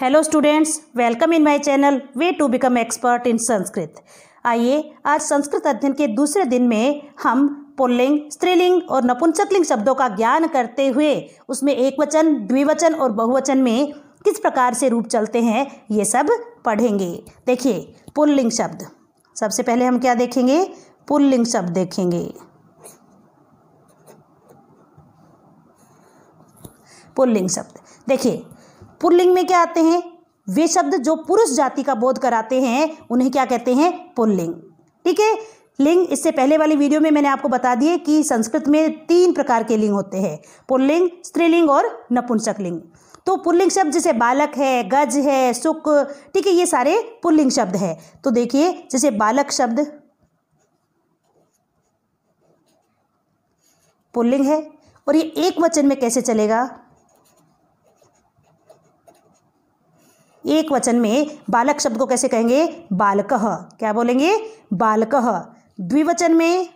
hello students welcome in my channel way to become expert in Sanskrit आइए आज संस्कृत अध्ययन के दूसरे दिन में हम पुल्लिंग स्त्रीलिंग और नपुंसकलिंग शब्दों का ज्ञान करते हुए उसमें एक वचन द्विवचन और बहुवचन में किस प्रकार से रूप चलते हैं ये सब पढ़ेंगे देखिए पुल्लिंग शब्द सबसे पहले हम क्या देखेंगे पुल्लिंग शब्द देखेंगे पुल्लिंग शब्द देखिए पुल्लिंग में क्या आते हैं वे शब्द जो पुरुष जाति का बोध कराते हैं उन्हें क्या कहते हैं पुल्लिंग ठीक है लिंग इससे पहले वाली वीडियो में मैंने आपको बता दिए कि संस्कृत में तीन प्रकार के लिंग होते हैं पुल्लिंग स्त्रीलिंग और नपुंसक लिंग तो पुल्लिंग शब्द जैसे बालक है गज है सुक ठीक है ये सारे पुल्लिंग शब्द है तो देखिए जैसे बालक शब्द पुल्लिंग है और ये एक वचन में कैसे चलेगा एक वचन में बालक शब्द को कैसे कहेंगे बालक क्या बोलेंगे बालक द्विवचन में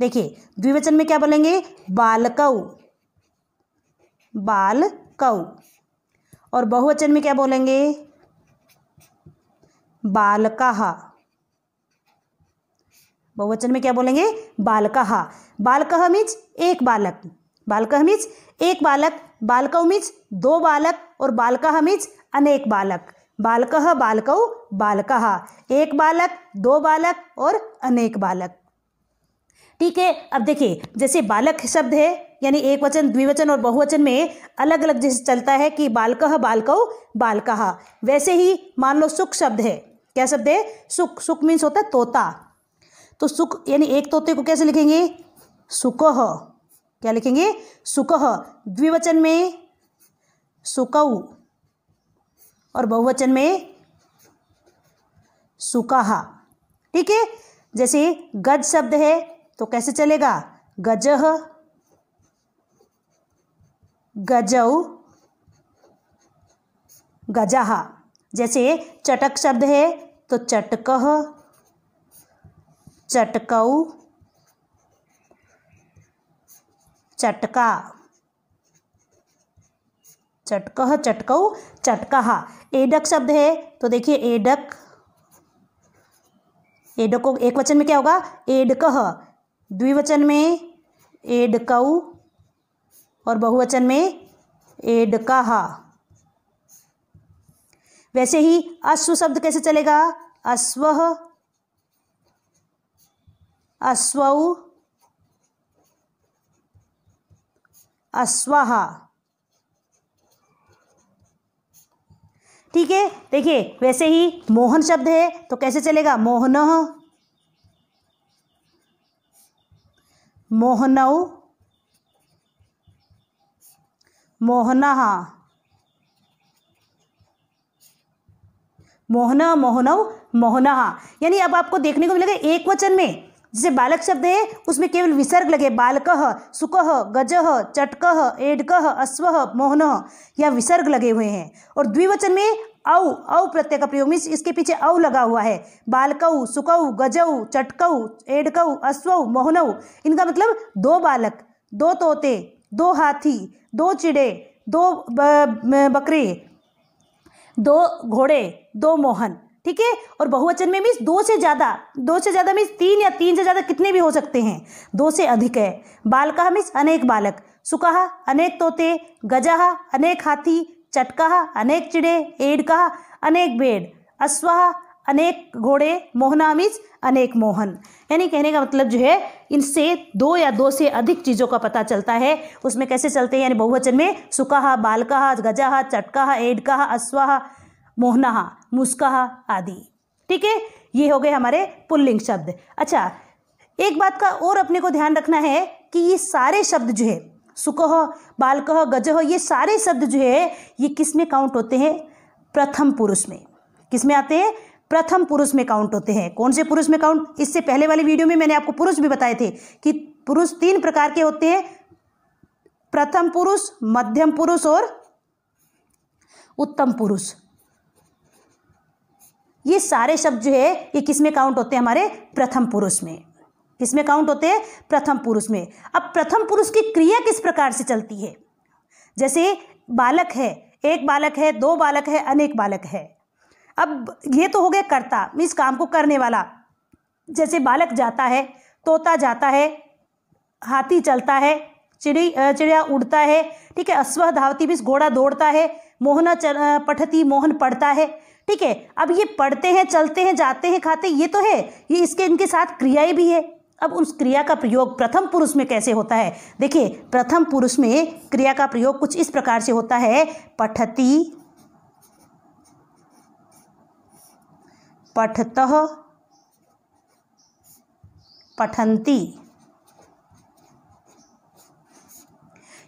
देखिए द्विवचन में क्या बोलेंगे बालकऊ कऊ और बहुवचन में क्या बोलेंगे बालकाहा बहुवचन में क्या बोलेंगे बालकाहा बालकाहा मीन्स एक बालक बालकहमिज एक बालक बालका दो बालक और बालका अनेक बालक बालक बालकौ बालक एक बालक दो बालक और अनेक बालक ठीक है अब देखिए जैसे बालक शब्द है यानी एक वचन द्विवचन और बहुवचन में अलग अलग जैसे चलता है कि बालक बालकौ बालक वैसे ही मान लो सुख शब्द है क्या शब्द है सुख सुख मीन्स होता है तोता तो सुख यानी एक तोते को कैसे लिखेंगे सुख क्या लिखेंगे सुकह द्विवचन में सुकऊ और बहुवचन में सुकाहा ठीक है जैसे गज शब्द है तो कैसे चलेगा गजह गजऊ गजाहा जैसे चटक शब्द है तो चटकह चटकऊ चटका चटकह चटकऊ चटकाहा एडक शब्द है तो देखिए एडक एडक को एक वचन में क्या होगा एडकह द्विवचन में एडकऊ और बहुवचन में एडका वैसे ही अश्व शब्द कैसे चलेगा अश्व अश्वऊ अस्वाह ठीक है देखिए वैसे ही मोहन शब्द है तो कैसे चलेगा मोहन मोहनऊ मोहना मोहना मोहनऊ मोहना यानी अब आपको देखने को मिलेगा एक वचन में जिसे बालक शब्द है उसमें केवल विसर्ग लगे बालक सुक गज चटक एडक अश्व मोहन या विसर्ग लगे हुए हैं और द्विवचन में औ औ प्रत्यय का प्रयोग मीन इसके पीछे औ लगा हुआ है बालकऊ सुकऊ गजऊ चटकऊ एडकऊ अश्वऊ मोहनऊ इनका मतलब दो बालक दो तोते दो हाथी दो चिड़े दो बकरे दो घोड़े दो मोहन ठीक है और बहुवचन में मीन्स दो से ज़्यादा दो से ज़्यादा मीन्स तीन या तीन से ज़्यादा कितने भी हो सकते हैं दो से अधिक है बालका मीन्स अनेक बालक सुकाहा अनेक तोते गजाहा अनेक हाथी चटकाहा अनेक चिड़े एड अनेक बेड़ अश्वाहा अनेक घोड़े मोहना मीन्स अनेक मोहन यानी कहने का मतलब जो है इनसे दो या दो से अधिक चीज़ों का पता चलता है उसमें कैसे चलते हैं यानी बहुवचन में सुकाहा बालकाहा गजाहा चटकाहा एडकाहा अश्वाहा मोहनाहा मुस्कह आदि ठीक है ये हो गए हमारे पुल्लिंग शब्द अच्छा एक बात का और अपने को ध्यान रखना है कि ये सारे शब्द जो है सुकह बालकह गजह ये सारे शब्द जो है ये किस में काउंट होते हैं प्रथम पुरुष में किस में आते हैं प्रथम पुरुष में काउंट होते हैं कौन से पुरुष में काउंट इससे पहले वाली वीडियो में मैंने आपको पुरुष भी बताए थे कि पुरुष तीन प्रकार के होते हैं प्रथम पुरुष मध्यम पुरुष और उत्तम पुरुष ये सारे शब्द जो है ये किस में काउंट होते हैं हमारे प्रथम पुरुष में किस में काउंट होते हैं प्रथम पुरुष में अब प्रथम पुरुष की क्रिया किस प्रकार से चलती है जैसे बालक है एक बालक है दो बालक है अनेक बालक है अब ये तो हो गया कर्ता मीन्स काम को करने वाला जैसे बालक जाता है तोता जाता है हाथी चलता है चिड़ी चिड़िया उड़ता है ठीक है अश्व धावती भी घोड़ा दौड़ता है मोहना चल, पठती मोहन पढ़ता है ठीक है अब ये पढ़ते हैं चलते हैं जाते हैं खाते ये तो है ये इसके इनके साथ क्रियाएं भी है अब उस क्रिया का प्रयोग प्रथम पुरुष में कैसे होता है देखिए प्रथम पुरुष में क्रिया का प्रयोग कुछ इस प्रकार से होता है पठती पठत पठंती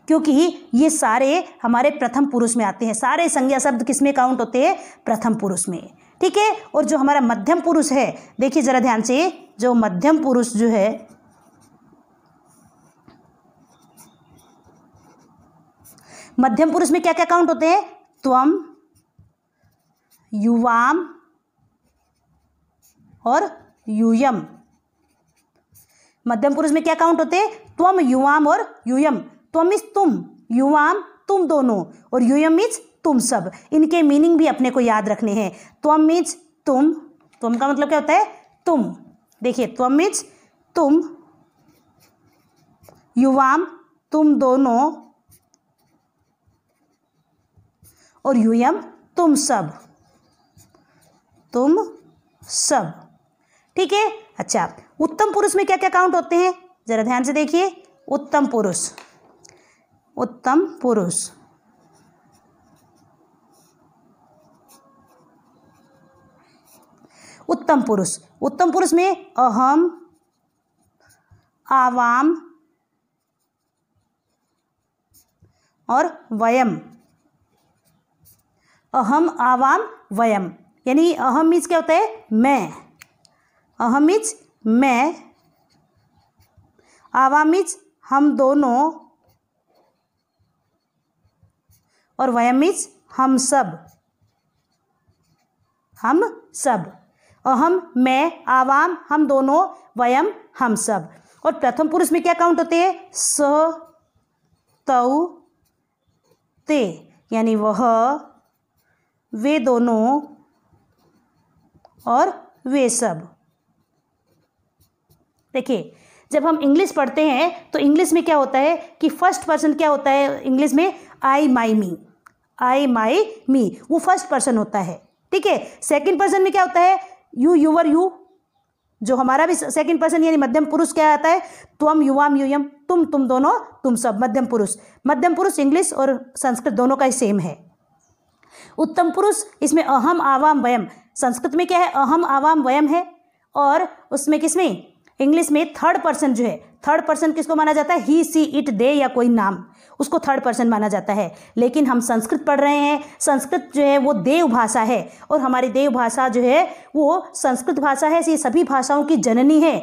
क्योंकि ये सारे हमारे प्रथम पुरुष में आते हैं सारे संज्ञा शब्द किस में काउंट होते हैं प्रथम पुरुष में ठीक है और जो हमारा मध्यम पुरुष है देखिए ज़रा ध्यान से जो मध्यम पुरुष जो है मध्यम पुरुष में क्या क्या काउंट होते हैं त्वम युवाम और यूयम मध्यम पुरुष में क्या काउंट होते हैं त्वम युवाम और यूयम त्वमिस तुम युवाम तुम दोनों और यूयम इज तुम सब इनके मीनिंग भी अपने को याद रखने हैं त्वम इज तुम तुम का मतलब क्या होता है तुम देखिए त्वम इज तुम युवाम तुम दोनों और यूयम तुम सब तुम सब ठीक है अच्छा उत्तम पुरुष में क्या क्या काउंट होते हैं जरा ध्यान से देखिए उत्तम पुरुष उत्तम पुरुष उत्तम पुरुष उत्तम पुरुष में अहम आवाम और वयम अहम आवाम वयम यानी अहम मीज क्या होता है मैं अहम मीज मैं आवाम मीज हम दोनों और वयम हम सब हम सब और हम मैं आवाम हम दोनों वयम हम सब और प्रथम पुरुष में क्या काउंट होते हैं ते यानी वह वे दोनों और वे सब देखिए जब हम इंग्लिश पढ़ते हैं तो इंग्लिश में क्या होता है कि फर्स्ट पर्सन क्या होता है इंग्लिश में आई माई मी आई माई मी वो फर्स्ट पर्सन होता है ठीक है सेकेंड पर्सन में क्या होता है यू यूवर यू जो हमारा भी सेकेंड पर्सन यानी मध्यम पुरुष क्या आता है त्वम युवाम युयम तुम तुम दोनों तुम सब मध्यम पुरुष मध्यम पुरुष इंग्लिश और संस्कृत दोनों का ही सेम है उत्तम पुरुष इसमें अहम आवाम वयम संस्कृत में क्या है अहम आवाम वयम है और उसमें किसमें इंग्लिश में थर्ड पर्सन जो है थर्ड पर्सन किसको माना जाता है ही सी इट दे या कोई नाम उसको थर्ड पर्सन माना जाता है लेकिन हम संस्कृत पढ़ रहे हैं संस्कृत जो है वो देव भाषा है और हमारी देव भाषा जो है वो संस्कृत भाषा है ये सभी भाषाओं की जननी है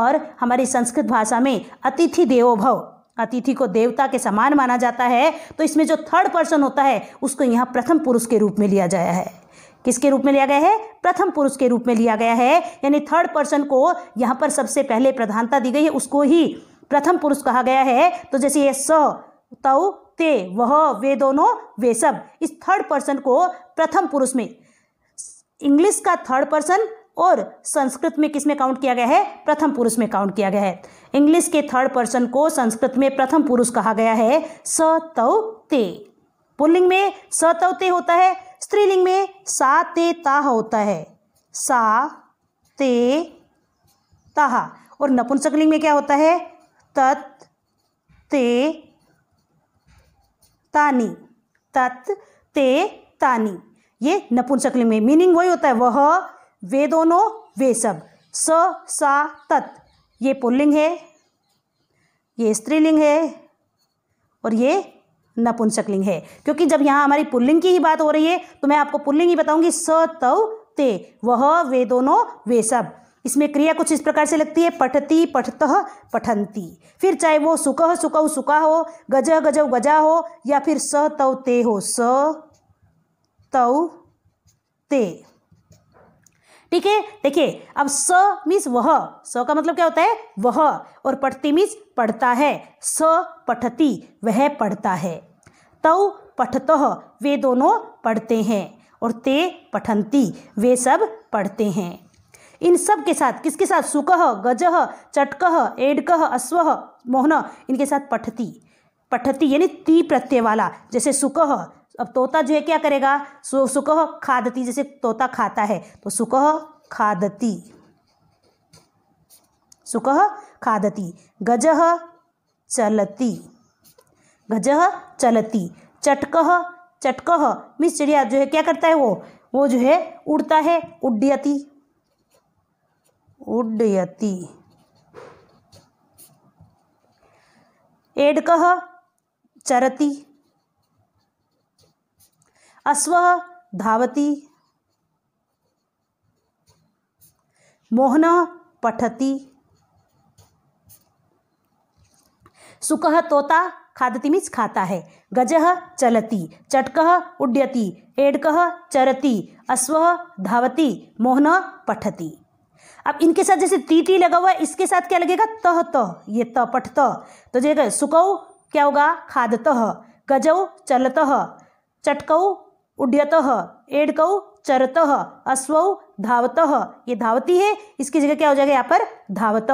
और हमारी संस्कृत भाषा में अतिथि देवो भव अतिथि को देवता के समान माना जाता है तो इसमें जो थर्ड पर्सन होता है उसको यहाँ प्रथम पुरुष के रूप में लिया जाया है किसके रूप में लिया गया है प्रथम पुरुष के रूप में लिया गया है यानी थर्ड पर्सन को यहाँ पर सबसे पहले प्रधानता दी गई है उसको ही प्रथम पुरुष कहा गया है तो जैसे ये स तव ते वह वे दोनों वे सब इस थर्ड पर्सन को प्रथम पुरुष में इंग्लिश का थर्ड पर्सन और संस्कृत में किस में काउंट किया गया है प्रथम पुरुष में काउंट किया गया है इंग्लिश के थर्ड पर्सन को संस्कृत में प्रथम पुरुष कहा गया है स तव ते पुल्लिंग में स तव ते होता है स्त्रीलिंग में सा ते ता होता है सा ते ताहा और नपुंसकलिंग में क्या होता है तत् ते तानी तत् ते तानी ये नपुंसकलिंग में मीनिंग वही होता है वह वे दोनों वे सब स सा तत् ये पुल्लिंग है ये स्त्रीलिंग है और ये नपुंसकलिंग है क्योंकि जब यहाँ हमारी पुल्लिंग की ही बात हो रही है तो मैं आपको पुल्लिंग ही बताऊंगी स तव ते वह वे दोनों वे सब इसमें क्रिया कुछ इस प्रकार से लगती है पठती पठत पठंती फिर चाहे वो सुकह सुख सुका हो गज गज गजा हो या फिर स तव ते हो स तव ते ठीक है देखिए अब स मीन्स वह स का मतलब क्या होता है वह और पढ़ती मीन्स पढ़ता है स पठती वह पढ़ता है तव पठत वे दोनों पढ़ते हैं और ते पठंती वे सब पढ़ते हैं इन सब के साथ किसके साथ सुकह गजह चटकह एडकह अश्व मोहन इनके साथ पठती पठती यानी ती प्रत्यय वाला जैसे सुकह अब तोता जो है क्या करेगा सु, सुकह खादती जैसे तोता खाता है तो सुकह खादती सुकह खादती गजह चलती गजह चलती चटकह चटकह मिस चिड़िया जो है क्या करता है वो वो जो है उड़ता है उड्डयती उड्डयती एडकह चरती अश्व धावती मोहन पठती सुक तोता खादती मीन्स खाता है गज चलती चटक उड्यती एडकह चरती अश्व धावती मोहन पठती अब इनके साथ जैसे ती टी लगा हुआ है इसके साथ क्या लगेगा तह तह ये त पठत तो जो सुकऊ क्या होगा खादत गजऊ चलत चटकऊ उड्यत एड कऊ चरत अश्व धावत ये धावती है इसकी जगह क्या हो जाएगा यहाँ पर धावत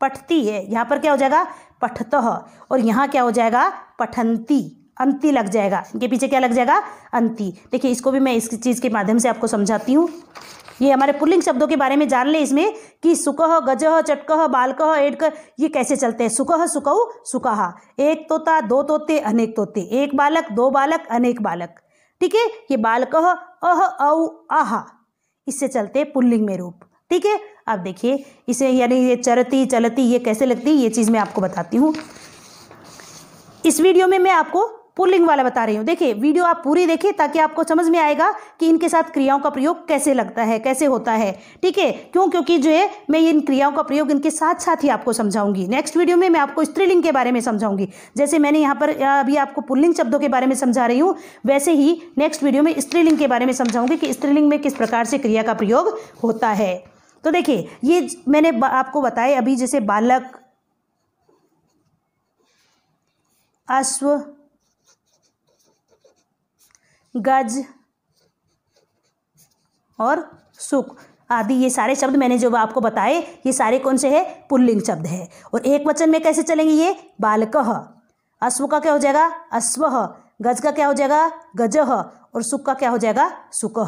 पठती है यहाँ पर क्या हो जाएगा पठत और यहाँ क्या हो जाएगा पठंती अंति लग जाएगा इनके पीछे क्या लग जाएगा अंति देखिए इसको भी मैं इस चीज़ के माध्यम से आपको समझाती हूँ ये हमारे पुल्लिंग शब्दों के बारे में जान ले इसमें कि सुकह गजह चटकह बालकह एडक ये कैसे चलते हैं सुकह सुकऊ सुकहा एक तोता दो तोते अनेक तोते एक बालक दो बालक अनेक बालक ठीक है ये कह अह औ आह इससे चलते पुल्लिंग में रूप ठीक है अब देखिए इसे यानी ये चरती चलती ये कैसे लगती ये चीज़ मैं आपको बताती हूँ इस वीडियो में मैं आपको पुल्लिंग वाला बता रही हूँ देखिए वीडियो आप पूरी देखिए ताकि आपको समझ में आएगा कि इनके साथ क्रियाओं का प्रयोग कैसे लगता है कैसे होता है ठीक है क्यों क्योंकि जो है मैं इन क्रियाओं का प्रयोग इनके साथ साथ ही आपको समझाऊंगी नेक्स्ट वीडियो में मैं आपको स्त्रीलिंग के बारे में समझाऊंगी जैसे मैंने यहाँ पर अभी आपको पुल्लिंग शब्दों के बारे में समझा रही हूँ वैसे ही नेक्स्ट वीडियो में स्त्रीलिंग के बारे में समझाऊंगी कि स्त्रीलिंग में किस प्रकार से क्रिया का प्रयोग होता है तो देखिए ये मैंने आपको बताया अभी जैसे बालक अश्व गज और सुख आदि ये सारे शब्द मैंने जो आपको बताए ये सारे कौन से हैं पुल्लिंग शब्द है और एक वचन में कैसे चलेंगे ये बालक अश्व का क्या हो जाएगा अश्व गज का क्या हो जाएगा गज और सुख का क्या हो जाएगा सुख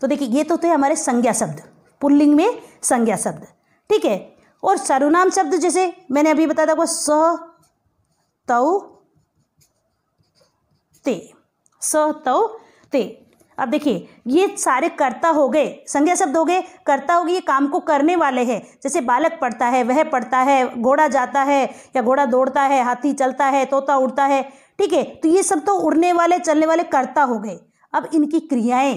तो देखिए ये तो थे हमारे संज्ञा शब्द पुल्लिंग में संज्ञा शब्द ठीक है और सर्वनाम शब्द जैसे मैंने अभी बताया था वो स तऊ ते स ते अब देखिए ये सारे कर्ता हो गए संज्ञा शब्द हो गए कर्ता हो गए ये काम को करने वाले हैं जैसे बालक पढ़ता है वह पढ़ता है घोड़ा जाता है या घोड़ा दौड़ता है हाथी चलता है तोता उड़ता है ठीक है तो ये सब तो उड़ने वाले चलने वाले कर्ता हो गए अब इनकी क्रियाएं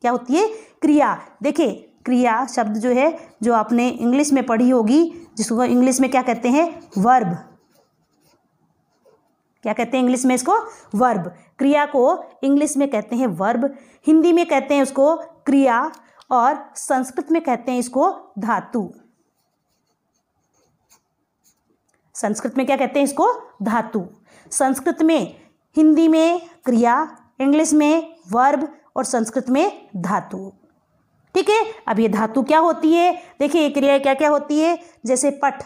क्या होती है क्रिया देखिए क्रिया शब्द जो है जो आपने इंग्लिश में पढ़ी होगी जिसको इंग्लिश में क्या कहते हैं वर्ब क्या कहते हैं इंग्लिश में इसको वर्ब क्रिया को इंग्लिश में कहते हैं वर्ब हिंदी में कहते हैं उसको क्रिया और संस्कृत में कहते हैं इसको धातु संस्कृत में क्या कहते हैं इसको धातु संस्कृत में हिंदी में क्रिया इंग्लिश में वर्ब और संस्कृत में धातु ठीक है अब ये धातु क्या होती है देखिए ये क्रिया क्या क्या होती है जैसे पठ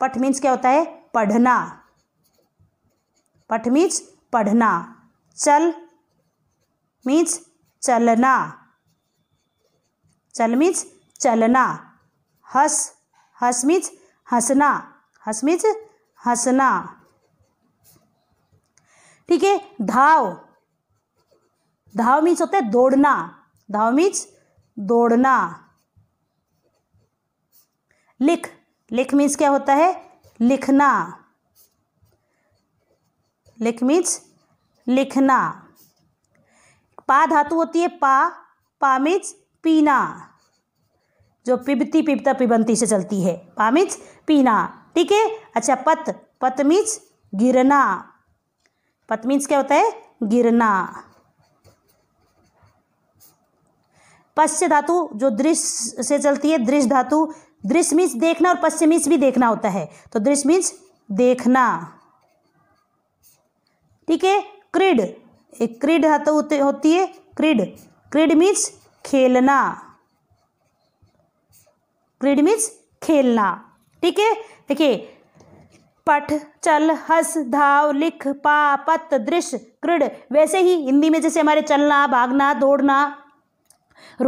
पठ मीन्स क्या होता है पढ़ना पठ मीन्स पढ़ना चल मीन्स चलना चल मीन्स चलना हस हस मीन्स हंसना हस मीन्स हंसना ठीक है धाव धाव मीन्स होता है दौड़ना धाव मीन्स दौड़ना लिख लिख मीन्स क्या होता है लिखना लिख मीन्स लिखना पा धातु होती है पा पा मीन्स पीना जो पिबती पिबता पिबंती से चलती है पा मीन्स पीना ठीक है अच्छा पत पत मीन्स गिरना पत मीन्स क्या होता है गिरना पश्च्य धातु जो दृश्य से चलती है दृश्य धातु दृश्य मीन्स देखना और पश्च्य मीन्स भी देखना होता है तो दृश्य मीन्स देखना ठीक है क्रीड एक क्रीड हाथ होती है क्रीड क्रीड मीन्स खेलना क्रीड मीन्स खेलना ठीक है देखिए पठ चल हस धाव लिख पा पत दृश्य क्रीड वैसे ही हिंदी में जैसे हमारे चलना भागना दौड़ना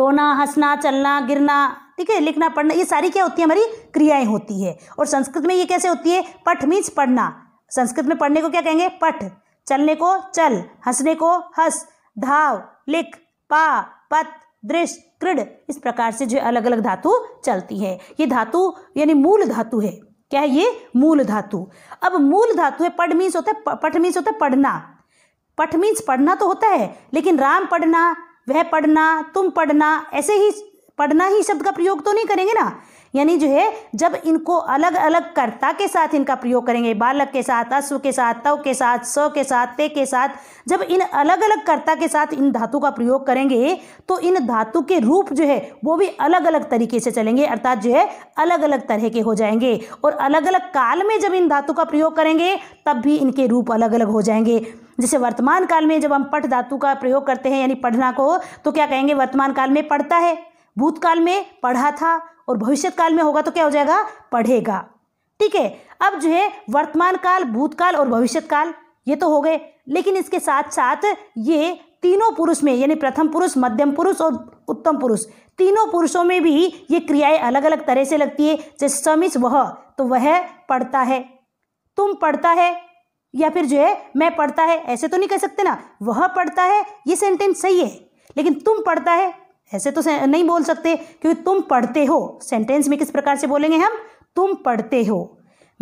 रोना हंसना चलना गिरना ठीक है लिखना पढ़ना ये सारी क्या होती है हमारी क्रियाएं होती है और संस्कृत में ये कैसे होती है पठ मीन्स पढ़ना संस्कृत में पढ़ने को क्या कहेंगे पठ चलने को चल हंसने को हंस धाव लिख पा पत दृश्य कृड इस प्रकार से जो अलग अलग धातु चलती है ये धातु यानी मूल धातु है क्या है ये मूल धातु अब मूल धातु है पढ़ मीन्स होता है पठ मीन्स होता है पढ़ना पठ मीन्स पढ़ना तो होता है लेकिन राम पढ़ना वह पढ़ना तुम पढ़ना ऐसे ही पढ़ना ही शब्द का प्रयोग तो नहीं करेंगे ना यानी जो है जब इनको अलग अलग कर्ता के साथ इनका प्रयोग करेंगे बालक के साथ अश्व के साथ तव के साथ स के साथ ते के साथ जब इन अलग अलग कर्ता के साथ इन धातु का प्रयोग करेंगे तो इन धातु के रूप जो है वो भी अलग अलग तरीके से चलेंगे अर्थात जो है अलग अलग तरह के हो जाएंगे और अलग अलग काल में जब इन धातु का प्रयोग करेंगे तब भी इनके रूप अलग अलग हो जाएंगे जैसे वर्तमान काल में जब हम पठ धातु का प्रयोग करते हैं यानी पढ़ना को तो क्या कहेंगे वर्तमान काल में पढ़ता है भूतकाल में पढ़ा था और भविष्य काल में होगा तो क्या हो जाएगा पढ़ेगा ठीक है अब जो है वर्तमान काल भूतकाल और भविष्य काल ये तो हो गए लेकिन इसके साथ साथ ये तीनों पुरुष में यानी प्रथम पुरुष मध्यम पुरुष और उत्तम पुरुष तीनों पुरुषों में भी ये क्रियाएं अलग अलग तरह से लगती है जैसे समिश वह तो वह पढ़ता है तुम पढ़ता है या फिर जो है मैं पढ़ता है ऐसे तो नहीं कह सकते ना वह पढ़ता है ये सेंटेंस सही है लेकिन तुम पढ़ता है ऐसे तो नहीं बोल सकते क्योंकि तुम पढ़ते हो सेंटेंस में किस प्रकार से बोलेंगे हम तुम पढ़ते हो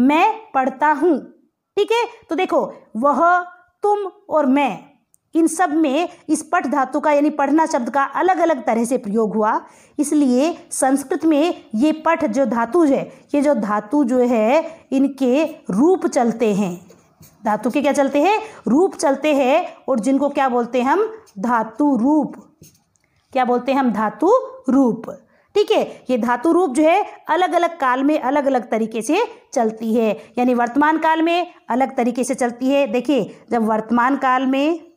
मैं पढ़ता हूं ठीक है तो देखो वह तुम और मैं इन सब में इस पठ धातु का यानी पढ़ना शब्द का अलग अलग तरह से प्रयोग हुआ इसलिए संस्कृत में ये पठ जो धातु है ये जो धातु जो है इनके रूप चलते हैं धातु के क्या चलते हैं रूप चलते हैं और जिनको क्या बोलते हैं हम धातु रूप क्या बोलते हैं हम धातु रूप ठीक है ये धातु रूप जो है अलग अलग काल में अलग अलग तरीके से चलती है यानी वर्तमान काल में अलग तरीके से चलती है देखिए जब वर्तमान काल में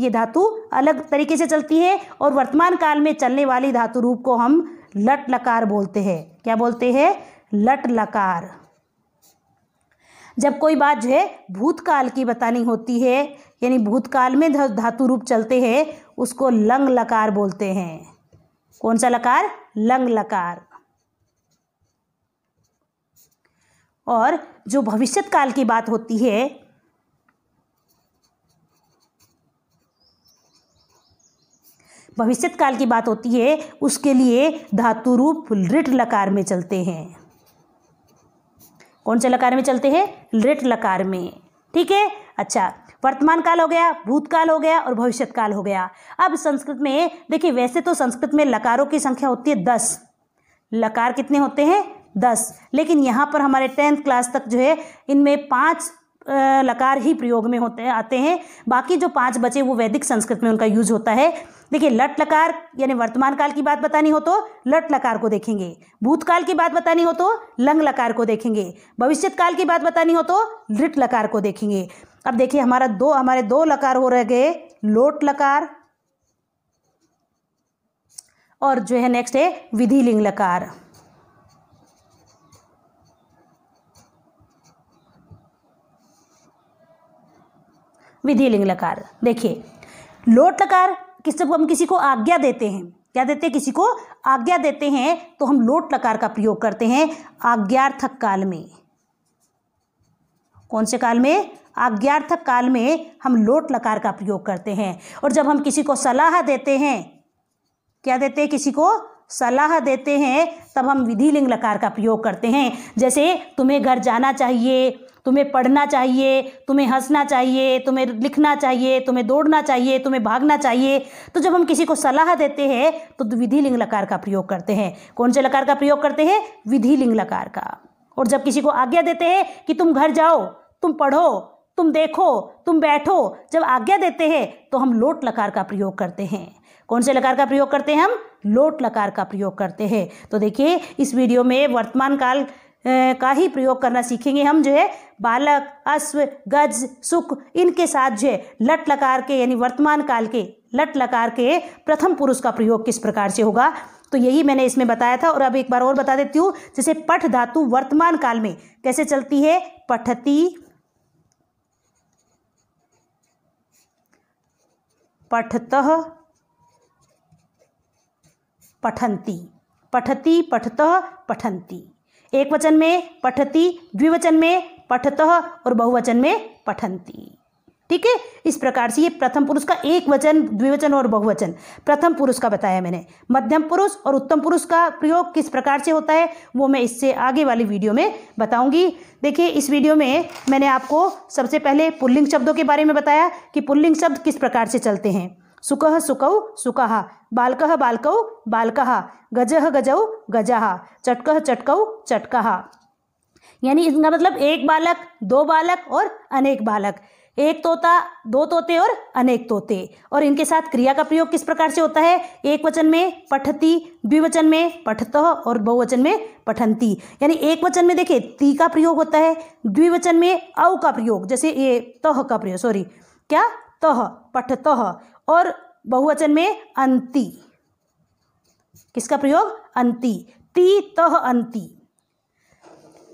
ये धातु अलग तरीके से चलती है और वर्तमान काल में चलने वाली धातु रूप को हम लट लकार बोलते हैं क्या बोलते हैं लट लकार जब कोई बात जो है भूतकाल की बतानी होती है यानी भूतकाल में धातु रूप चलते हैं उसको लंग लकार बोलते हैं कौन सा लकार लंग लकार और जो भविष्यत काल की बात होती है भविष्यत काल की बात होती है उसके लिए धातु रूप लिट लकार में चलते हैं कौन से लकार में चलते हैं लिट लकार में ठीक है अच्छा वर्तमान काल हो गया भूतकाल हो गया और भविष्यकाल हो गया अब संस्कृत में देखिए वैसे तो संस्कृत में लकारों की संख्या होती है दस लकार कितने होते हैं दस लेकिन यहाँ पर हमारे टेंथ क्लास तक जो है इनमें पाँच लकार ही प्रयोग में होते आते हैं बाकी जो पांच बचे वो वैदिक संस्कृत में उनका यूज होता है देखिए लट लकार यानी वर्तमान काल की बात बतानी हो तो लट लकार को देखेंगे भूतकाल की बात बतानी हो तो लंग लकार को देखेंगे भविष्यत काल की बात बतानी हो तो लृट लकार को देखेंगे अब देखिए हमारा दो हमारे दो लकार हो रह गए लोट लकार और जो है नेक्स्ट है विधि लिंग लकार विधि लिंग लकार देखिए लोट लकार किस किससे हम किसी को आज्ञा देते हैं क्या देते हैं किसी को आज्ञा देते हैं तो हम लोट लकार का प्रयोग करते हैं आज्ञार्थक काल में कौन से काल में आज्ञार्थक काल में हम लोट लकार का प्रयोग करते हैं और जब हम किसी को सलाह देते हैं क्या देते हैं किसी को सलाह देते हैं तब हम विधि लिंग लकार का प्रयोग करते हैं जैसे तुम्हें घर जाना चाहिए तुम्हें पढ़ना चाहिए तुम्हें हंसना चाहिए तुम्हें लिखना चाहिए तुम्हें दौड़ना चाहिए तुम्हें भागना चाहिए तो जब हम किसी को सलाह देते हैं तो विधि लिंग लकार का प्रयोग करते हैं कौन से लकार का प्रयोग करते हैं विधि लिंग लकार का और जब किसी को आज्ञा देते हैं कि तुम घर जाओ तुम पढ़ो तुम देखो तुम बैठो जब आज्ञा देते हैं तो हम लोट लकार का प्रयोग करते हैं कौन से लकार का प्रयोग करते हैं हम लोट लकार का प्रयोग करते हैं तो देखिए इस वीडियो में वर्तमान काल का ही प्रयोग करना सीखेंगे हम जो है बालक अश्व गज सुख इनके साथ जो है लट लकार के यानी वर्तमान काल के लट लकार के प्रथम पुरुष का प्रयोग किस प्रकार से होगा तो यही मैंने इसमें बताया था और अब एक बार और बता देती हूँ जैसे पठ धातु वर्तमान काल में कैसे चलती है पठती पठतः पठंती पठती पठतः पठंती एक वचन में पठती द्विवचन में पठतः और बहुवचन में पठंती ठीक है इस प्रकार से ये प्रथम पुरुष का एक वचन द्विवचन और बहुवचन प्रथम पुरुष का बताया मैंने मध्यम पुरुष और उत्तम पुरुष का प्रयोग किस प्रकार से होता है वो मैं इससे आगे वाली वीडियो में बताऊंगी देखिए इस वीडियो में मैंने आपको सबसे पहले पुल्लिंग शब्दों के बारे में बताया कि पुल्लिंग शब्द किस प्रकार से चलते हैं सुकह सुकऊ सुकहा बालक बालकऊ बालकहा गज गजऊ गजहा चटक चटकऊ चटकहा यानी इसका मतलब एक बालक दो बालक और अनेक बालक एक तोता दो तोते और अनेक तोते और इनके साथ क्रिया का प्रयोग किस प्रकार से होता है एक वचन में पठती द्विवचन में पठत और बहुवचन में पठंती यानी एक वचन में देखिए ती का प्रयोग होता है द्विवचन में अव का प्रयोग जैसे ये तह का प्रयोग सॉरी क्या तह पठत और बहुवचन में अंति किसका प्रयोग अंति ती तह अंति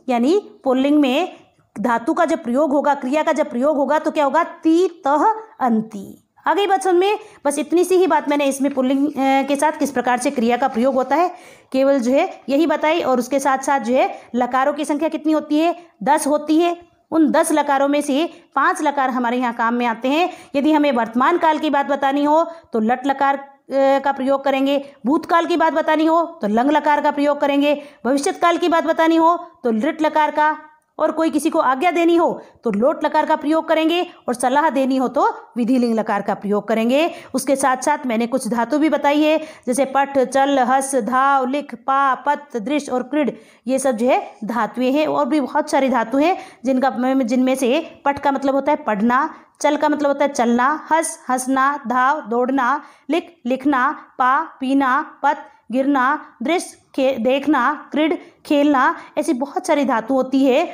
यानी पोलिंग में धातु का जब प्रयोग होगा क्रिया का जब प्रयोग होगा तो क्या होगा ती तह अंति आ गई बात सुन में बस इतनी सी ही बात मैंने इसमें पुलिंग के साथ किस प्रकार से क्रिया का प्रयोग होता है केवल जो है यही बताई और उसके साथ साथ जो है लकारों की संख्या कितनी होती है दस होती है उन दस लकारों में से पांच लकार हमारे यहाँ काम में आते हैं यदि हमें वर्तमान काल की बात बतानी हो तो लट लकार का प्रयोग करेंगे भूतकाल की बात बतानी हो तो लंग लकार का प्रयोग करेंगे भविष्यत काल की बात बतानी हो तो लृट लकार का और कोई किसी को आज्ञा देनी हो तो लोट लकार का प्रयोग करेंगे और सलाह देनी हो तो विधि लिंग लकार का प्रयोग करेंगे उसके साथ साथ मैंने कुछ धातु भी बताई है जैसे पठ चल हस धाव लिख पा पत दृश्य और क्रीड ये सब जो है धातुएँ हैं और भी बहुत सारी धातु हैं जिनका जिनमें से पठ का मतलब होता है पढ़ना चल का मतलब होता है चलना हंस हंसना धाव दौड़ना लिख लिखना पा पीना पत गिरना दृश्य देखना क्रीड खेलना ऐसी बहुत सारी धातु होती है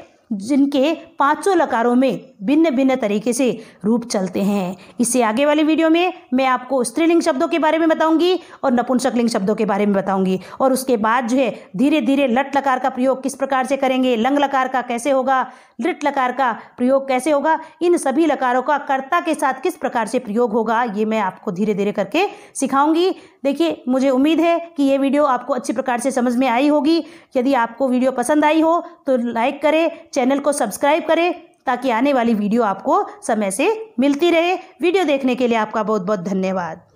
जिनके पांचों लकारों में भिन्न भिन्न तरीके से रूप चलते हैं इससे आगे वाली वीडियो में मैं आपको स्त्रीलिंग शब्दों के बारे में बताऊंगी और नपुंसकलिंग शब्दों के बारे में बताऊंगी और उसके बाद जो है धीरे धीरे लट लकार का प्रयोग किस प्रकार से करेंगे लंग लकार का कैसे होगा दृढ़ लकार का प्रयोग कैसे होगा इन सभी लकारों का कर्ता के साथ किस प्रकार से प्रयोग होगा ये मैं आपको धीरे धीरे करके सिखाऊंगी देखिए मुझे उम्मीद है कि ये वीडियो आपको अच्छी प्रकार से समझ में आई होगी यदि आपको वीडियो पसंद आई हो तो लाइक करें चैनल को सब्सक्राइब करें ताकि आने वाली वीडियो आपको समय से मिलती रहे वीडियो देखने के लिए आपका बहुत बहुत धन्यवाद